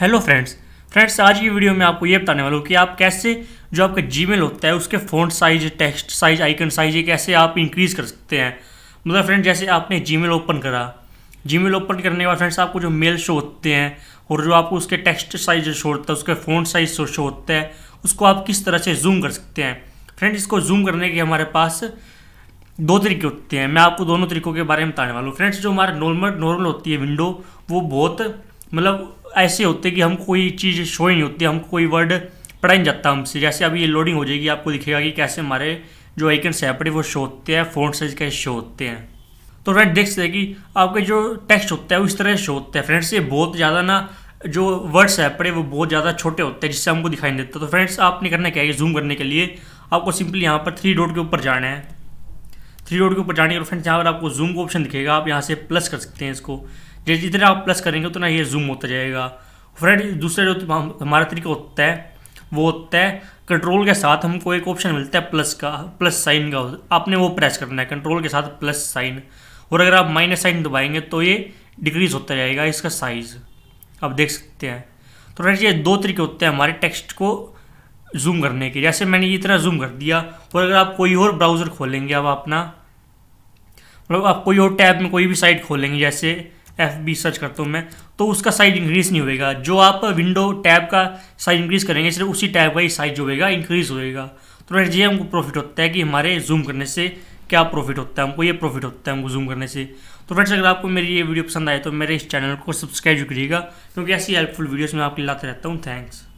hello friends friends आज की video में आपको ये बताने वाला हूँ कि आप कैसे जो आपका जीमेल होता है उसके font size text size icon size ये कैसे आप इंक्रीज़ कर सकते हैं मतलब फ्रेंड जैसे आपने जीमेल ओपन करा जीमेल ओपन करने के बाद फ्रेंड्स आपको जो मेल शो होते हैं और जो आपको उसके टेक्स्ट साइज शो होता है उसके फोन साइज शो होता है उसको आप किस तरह से जूम कर सकते हैं फ्रेंड इसको जूम करने के हमारे पास दो तरीके होते हैं मैं आपको दोनों तरीकों के बारे में बताने वाला हूँ फ्रेंड्स जो हमारे नॉर्मल नॉर्मल होती है विंडो वो बहुत मतलब ऐसे होते कि हम कोई चीज़ शो ही नहीं होती हम कोई वर्ड पढ़ा ही नहीं जाता हमसे जैसे अभी ये लोडिंग हो जाएगी आपको दिखेगा कि कैसे हमारे जो आइकन सेपरेट वो शो होते हैं फोन साइज कैसे शो होते हैं तो फ्रेंड देख सकते हैं कि आपके जो टेक्स्ट होता है वो इस तरह शो होते हैं फ्रेंड्स ये बहुत ज़्यादा ना जो वर्ड्स है पड़े वो बहुत ज़्यादा छोटे होते हैं जिससे हमको दिखाई नहीं देता तो फ्रेंड्स आपने करना क्या है जूम करने के लिए आपको सिंपली यहाँ पर थ्री डॉट के ऊपर जाना है थ्री डॉट के ऊपर जाने के फ्रेंड्स यहाँ पर आपको जूम का ऑप्शन दिखेगा आप यहाँ से प्लस कर सकते हैं इसको जैसे जितना आप प्लस करेंगे उतना ये जूम होता जाएगा फ्रेंड दूसरा जो हमारा तरीका होता है वो होता है कंट्रोल के साथ हमको एक ऑप्शन मिलता है प्लस का प्लस साइन का आपने वो प्रेस करना है कंट्रोल के साथ प्लस साइन और अगर आप माइनस साइन दबाएंगे तो ये डिक्रीज होता जाएगा इसका साइज़ आप देख सकते हैं तो फ्रेंड्स ये दो तरीके होते हैं हमारे टेक्स्ट को जूम करने के जैसे मैंने ये तरह जूम कर दिया और अगर आप कोई और ब्राउज़र खोलेंगे अब अपना मतलब आप कोई और टैब में कोई भी साइट खोलेंगे जैसे एफ बी सर्च करता हूँ मैं तो उसका साइज इंक्रीज़ नहीं होएगा जो आप विंडो टैब का साइज इंक्रीज़ करेंगे सिर्फ उसी टैब का ही साइज होएगा इंक्रीज़ होएगा तो फ्रेंड्स ये हमको प्रॉफिट होता है कि हमारे जूम करने से क्या प्रॉफिट होता है हमको ये प्रॉफिट होता है हमको जूम करने से तो फ्रेंड्स अगर आपको मेरी ये वीडियो पसंद आए तो मेरे इस चैनल को सब्सक्राइब करिएगा क्योंकि ऐसी हेल्पफुल वीडियोज़ मैं आपके लाते रहता हूँ थैंक्स